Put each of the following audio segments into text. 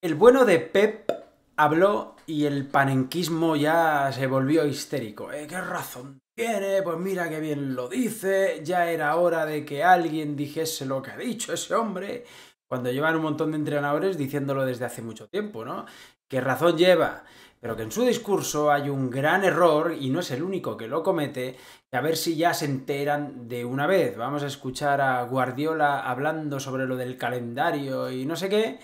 El bueno de Pep habló y el panenquismo ya se volvió histérico. Eh, ¿Qué razón tiene? Pues mira qué bien lo dice. Ya era hora de que alguien dijese lo que ha dicho ese hombre. Cuando llevan un montón de entrenadores diciéndolo desde hace mucho tiempo, ¿no? ¿Qué razón lleva? Pero que en su discurso hay un gran error, y no es el único que lo comete, a ver si ya se enteran de una vez. Vamos a escuchar a Guardiola hablando sobre lo del calendario y no sé qué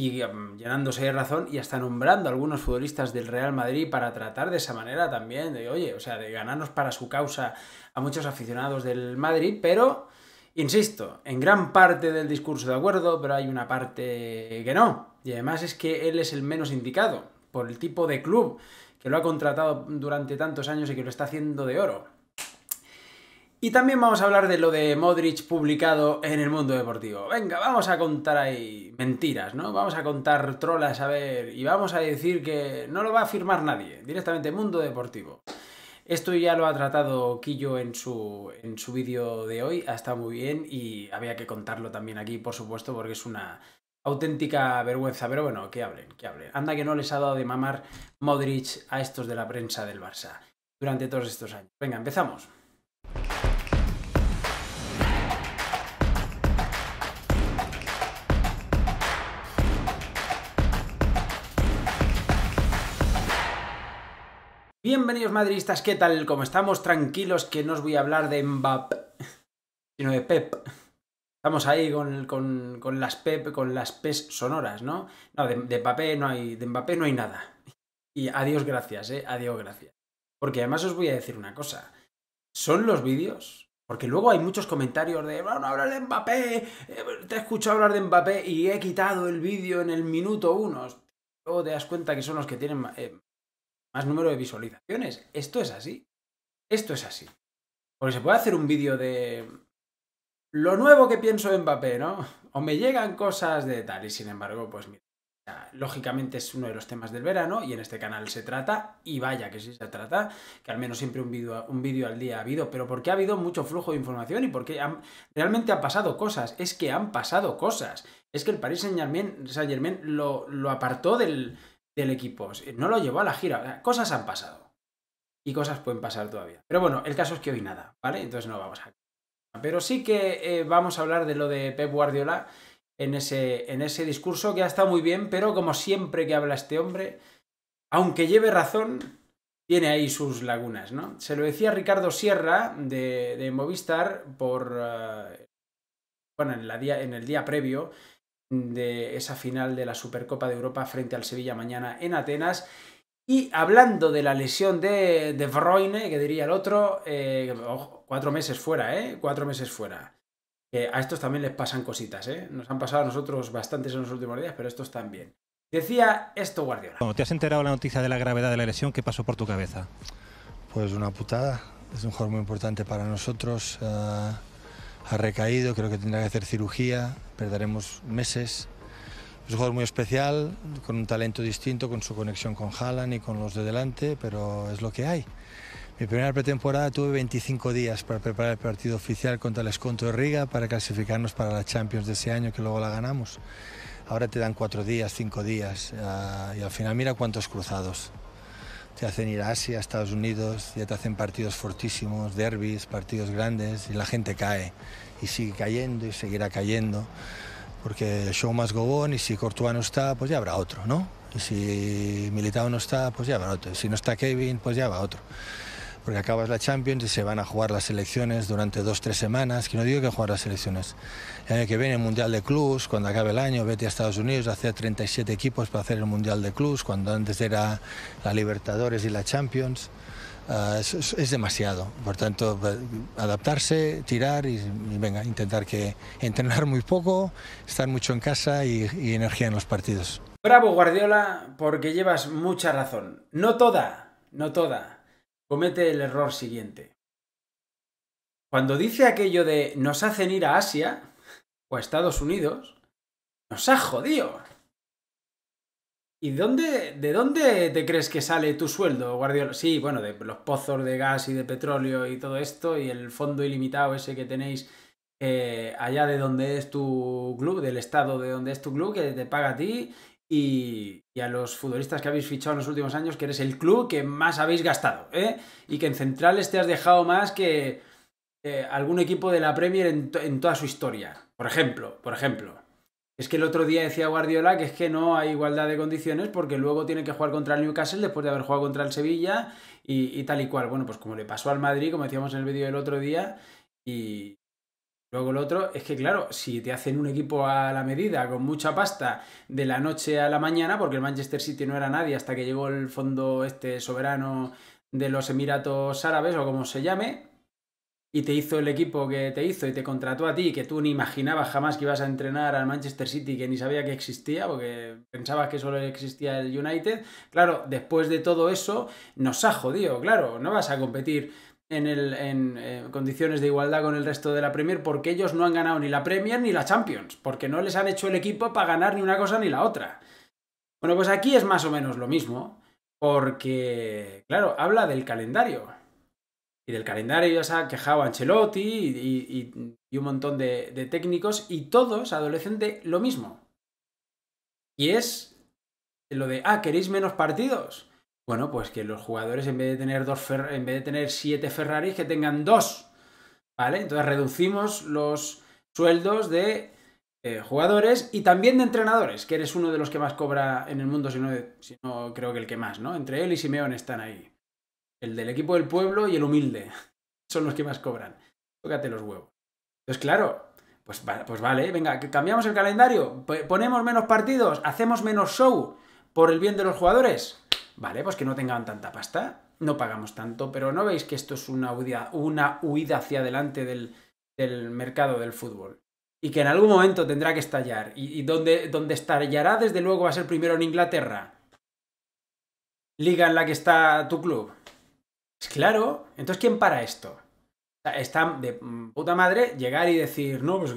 y em, llenándose de razón y hasta nombrando a algunos futbolistas del Real Madrid para tratar de esa manera también, de oye, o sea, de ganarnos para su causa a muchos aficionados del Madrid, pero, insisto, en gran parte del discurso de acuerdo, pero hay una parte que no. Y además es que él es el menos indicado por el tipo de club que lo ha contratado durante tantos años y que lo está haciendo de oro. Y también vamos a hablar de lo de Modric publicado en el mundo deportivo. Venga, vamos a contar ahí mentiras, ¿no? Vamos a contar trolas, a ver, y vamos a decir que no lo va a firmar nadie, directamente mundo deportivo. Esto ya lo ha tratado Quillo en su, en su vídeo de hoy, ha estado muy bien y había que contarlo también aquí, por supuesto, porque es una auténtica vergüenza. Pero bueno, que hablen, que hablen. Anda que no les ha dado de mamar Modric a estos de la prensa del Barça durante todos estos años. Venga, empezamos. Bienvenidos madridistas, ¿qué tal? Como estamos? Tranquilos que no os voy a hablar de Mbappé, sino de Pep. Estamos ahí con, las Pep, con las Pes sonoras, ¿no? No, de, Mbappé no hay, de Mbappé no hay nada. Y adiós gracias, ¿eh? Adiós gracias. Porque además os voy a decir una cosa. Son los vídeos, porque luego hay muchos comentarios de, no, a hablar de Mbappé, eh, te he escuchado hablar de Mbappé y he quitado el vídeo en el minuto uno. Luego te das cuenta que son los que tienen... Eh, más número de visualizaciones. Esto es así. Esto es así. Porque se puede hacer un vídeo de lo nuevo que pienso en Mbappé, ¿no? O me llegan cosas de tal y sin embargo, pues mira, lógicamente es uno de los temas del verano y en este canal se trata, y vaya que sí se trata, que al menos siempre un vídeo un vídeo al día ha habido, pero porque ha habido mucho flujo de información y porque realmente han pasado cosas, es que han pasado cosas, es que el Paris Saint Germain, Saint -Germain lo apartó del del equipo. No lo llevó a la gira. Cosas han pasado. Y cosas pueden pasar todavía. Pero bueno, el caso es que hoy nada, ¿vale? Entonces no vamos a... Pero sí que eh, vamos a hablar de lo de Pep Guardiola en ese, en ese discurso que ha estado muy bien, pero como siempre que habla este hombre, aunque lleve razón, tiene ahí sus lagunas, ¿no? Se lo decía Ricardo Sierra de, Movistar por... Eh, bueno, en, la en el día previo, de esa final de la Supercopa de Europa frente al Sevilla mañana en Atenas. Y hablando de la lesión de De que diría el otro, eh, cuatro meses fuera, ¿eh? Cuatro meses fuera. a estos también les pasan cositas, ¿eh? Nos han pasado a nosotros bastantes en los últimos días, pero estos también. Decía esto Guardiola. ¿te has enterado la noticia de la gravedad de la lesión? ¿Qué pasó por tu cabeza? Pues una putada. Es un jugador muy importante para nosotros. Eh, ha recaído, creo que tendrá que hacer cirugía, perderemos meses. Es un jugador muy especial, con un talento distinto, con su conexión con Haaland y con los de delante, pero es lo que hay. Mi primera pretemporada tuve 25 días para preparar el partido oficial contra el Esconto de Riga para clasificarnos para la Champions de ese año que luego la ganamos. Ahora te dan cuatro días, cinco días ah, y al final mira cuántos cruzados te hacen ir a Asia, a Estados Unidos, ya te hacen partidos fortísimos, derbis, partidos grandes, y la gente cae. Y sigue cayendo y seguirá cayendo, porque el show más gobón, y si Courtois no está, pues ya habrá otro, ¿no? Y si Militao no está, pues ya habrá otro. si no está Kevin, pues ya va otro porque acabas la Champions y se van a jugar las selecciones durante dos, tres semanas, que no digo que jugar las selecciones. El año que viene el Mundial de Clubs, cuando acabe el año, vete a Estados Unidos, hacer 37 equipos para hacer el Mundial de Clubs, cuando antes era la Libertadores y la Champions. Ah, es, demasiado. Por tanto, eh, adaptarse, tirar y, venga, intentar que entrenar muy poco, estar mucho en casa y energía en los partidos. Bravo Guardiola, porque llevas mucha razón. No toda, no toda comete el error siguiente. Cuando dice aquello de nos hacen ir a Asia o a Estados Unidos, nos ha jodido. ¿Y dónde, de dónde te crees que sale tu sueldo, Guardiola? Sí, bueno, de los pozos de gas y de petróleo y todo esto, y el fondo ilimitado ese que tenéis eh, allá de donde es tu club, del estado de donde es tu club, que te paga a ti y, a los futbolistas que habéis fichado en los últimos años, que eres el club que más habéis gastado, ¿eh? Y que en centrales te has dejado más que eh, algún equipo de la Premier en, toda su historia. Por ejemplo, por ejemplo. Es que el otro día decía Guardiola que es que no hay igualdad de condiciones porque luego tiene que jugar contra el Newcastle después de haber jugado contra el Sevilla y, y tal y cual. Bueno, pues como le pasó al Madrid, como decíamos en el vídeo del otro día, y, Luego lo otro es que, claro, si te hacen un equipo a la medida, con mucha pasta, de la noche a la mañana, porque el Manchester City no era nadie hasta que llegó el fondo este soberano de los Emiratos Árabes o como se llame, y te hizo el equipo que te hizo y te contrató a ti, que tú ni imaginabas jamás que ibas a entrenar al Manchester City, que ni sabía que existía, porque pensabas que solo existía el United, claro, después de todo eso, nos ha jodido, claro, no vas a competir en, eh, condiciones de igualdad con el resto de la Premier porque ellos no han ganado ni la Premier ni la Champions, porque no les han hecho el equipo para ganar ni una cosa ni la otra. Bueno, pues aquí es más o menos lo mismo, porque, claro, habla del calendario. Y del calendario ya se ha quejado Ancelotti y, un montón de, de técnicos, y todos adolecen de lo mismo. Y es lo de, ah, ¿queréis menos partidos? Bueno, pues que los jugadores, en vez de tener dos en vez de tener siete Ferraris, que tengan dos. ¿Vale? Entonces reducimos los sueldos de eh, jugadores y también de entrenadores, que eres uno de los que más cobra en el mundo, si no, creo que el que más, ¿no? Entre él y Simeón están ahí. El del equipo del pueblo y el humilde. Son los que más cobran. Tócate los huevos. Entonces, claro, pues, pues vale, venga, cambiamos el calendario, ponemos menos partidos, hacemos menos show. ¿Por el bien de los jugadores? Vale, pues que no tengan tanta pasta, no pagamos tanto, pero ¿no veis que esto es una huida, una huida hacia adelante del, mercado del fútbol? Y que en algún momento tendrá que estallar. Y, y donde, estallará, desde luego, va a ser primero en Inglaterra. Liga en la que está tu club. Es pues claro, entonces ¿quién para esto? Está de puta madre llegar y decir, no, pues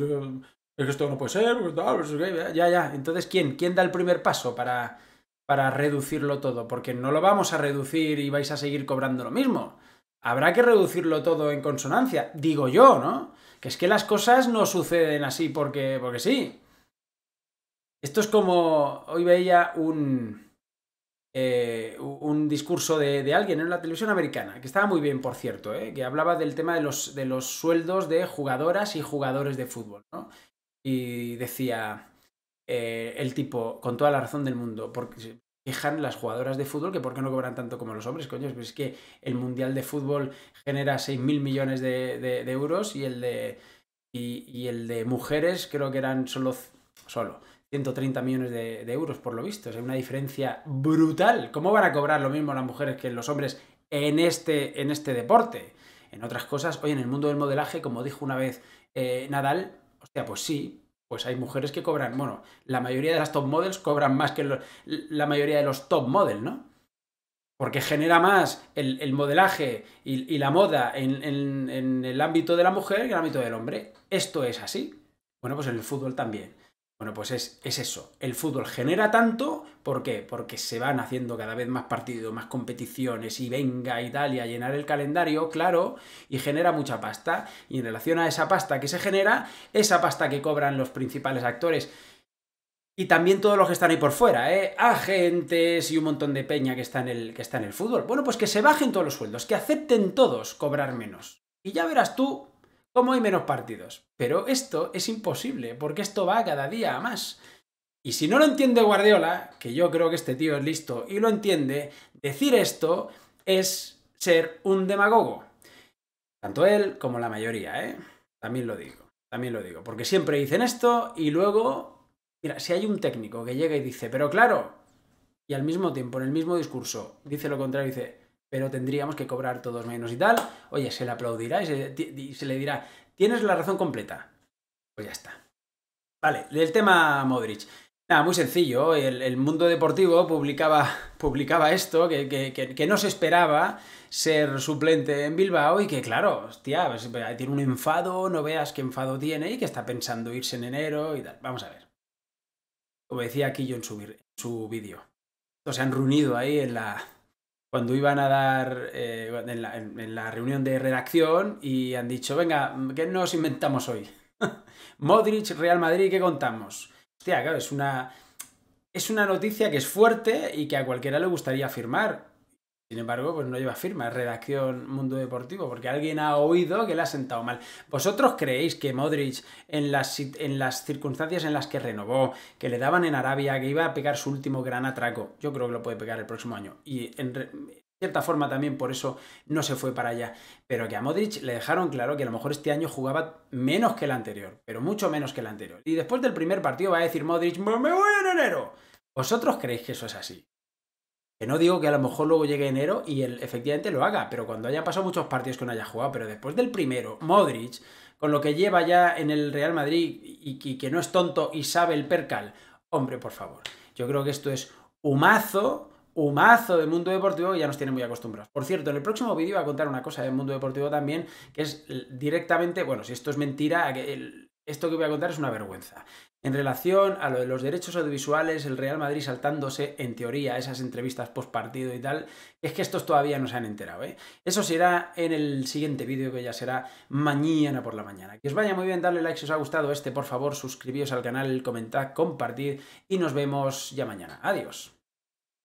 esto no puede ser, pues pues ya, ya. Entonces, ¿quién? ¿Quién da el primer paso para, para reducirlo todo, porque no lo vamos a reducir y vais a seguir cobrando lo mismo. Habrá que reducirlo todo en consonancia, digo yo, ¿no? Que es que las cosas no suceden así porque, porque sí. Esto es como hoy veía un, eh, un discurso de, alguien en la televisión americana, que estaba muy bien, por cierto, ¿eh? que hablaba del tema de los, de los sueldos de jugadoras y jugadores de fútbol, ¿no? Y decía, eh, el tipo, con toda la razón del mundo, porque quejan las jugadoras de fútbol que por qué no cobran tanto como los hombres, coño, pues es que el Mundial de Fútbol genera 6.000 millones de, euros y el de, y, el de mujeres creo que eran solo, solo 130 millones de, euros por lo visto, es una diferencia brutal. ¿Cómo van a cobrar lo mismo las mujeres que los hombres en este, en este deporte? En otras cosas, oye, en el mundo del modelaje, como dijo una vez eh, nadal Nadal, sea pues sí, pues hay mujeres que cobran, bueno, la mayoría de las top models cobran más que la mayoría de los top models, ¿no? Porque genera más el, modelaje y, la moda en, en el ámbito de la mujer que en el ámbito del hombre. Esto es así. Bueno, pues en el fútbol también. Bueno, pues es, eso. El fútbol genera tanto, ¿por qué? Porque se van haciendo cada vez más partidos, más competiciones y venga Italia a llenar el calendario, claro, y genera mucha pasta. Y en relación a esa pasta que se genera, esa pasta que cobran los principales actores y también todos los que están ahí por fuera, ¿eh? agentes y un montón de peña que está, en el, que está en el fútbol. Bueno, pues que se bajen todos los sueldos, que acepten todos cobrar menos. Y ya verás tú ¿Cómo hay menos partidos. Pero esto es imposible, porque esto va cada día a más. Y si no lo entiende Guardiola, que yo creo que este tío es listo y lo entiende, decir esto es ser un demagogo. Tanto él como la mayoría, ¿eh? También lo digo, también lo digo. Porque siempre dicen esto y luego, mira, si hay un técnico que llega y dice, pero claro, y al mismo tiempo, en el mismo discurso, dice lo contrario, dice, pero tendríamos que cobrar todos menos y tal. Oye, se le aplaudirá y se, le dirá, tienes la razón completa. Pues ya está. Vale, el tema Modric. Nada, muy sencillo. El, mundo deportivo publicaba, publicaba esto, que, no se esperaba ser suplente en Bilbao y que, claro, hostia, pues, pues, tiene un enfado, no veas qué enfado tiene y que está pensando irse en enero y tal. Vamos a ver. Como decía aquí yo en su, su vídeo. Entonces se han reunido ahí en la, cuando iban a dar eh, en, la, reunión de redacción y han dicho, venga, ¿qué nos inventamos hoy? Modric, Real Madrid, ¿qué contamos? Hostia, claro, es una, es una noticia que es fuerte y que a cualquiera le gustaría firmar. Sin embargo, pues no lleva firma, es redacción Mundo Deportivo, porque alguien ha oído que le ha sentado mal. ¿Vosotros creéis que Modric, en las, en las circunstancias en las que renovó, que le daban en Arabia, que iba a pegar su último gran atraco, yo creo que lo puede pegar el próximo año, y en cierta forma también por eso no se fue para allá, pero que a Modric le dejaron claro que a lo mejor este año jugaba menos que el anterior, pero mucho menos que el anterior. Y después del primer partido va a decir Modric, pues me voy en enero. ¿Vosotros creéis que eso es así? Que no digo que a lo mejor luego llegue enero y él efectivamente lo haga, pero cuando haya pasado muchos partidos que no haya jugado, pero después del primero, Modric, con lo que lleva ya en el Real Madrid y, que no es tonto y sabe el percal, hombre, por favor, yo creo que esto es humazo, humazo del mundo deportivo que ya nos tiene muy acostumbrados. Por cierto, en el próximo vídeo voy a contar una cosa del mundo deportivo también, que es directamente, bueno, si esto es mentira, el, esto que voy a contar es una vergüenza. En relación a lo de los derechos audiovisuales, el Real Madrid saltándose, en teoría, esas entrevistas post partido y tal, es que estos todavía no se han enterado. ¿eh? Eso será en el siguiente vídeo que ya será mañana por la mañana. Que os vaya muy bien, darle like si os ha gustado este, por favor, suscribíos al canal, comentad, compartid y nos vemos ya mañana. Adiós.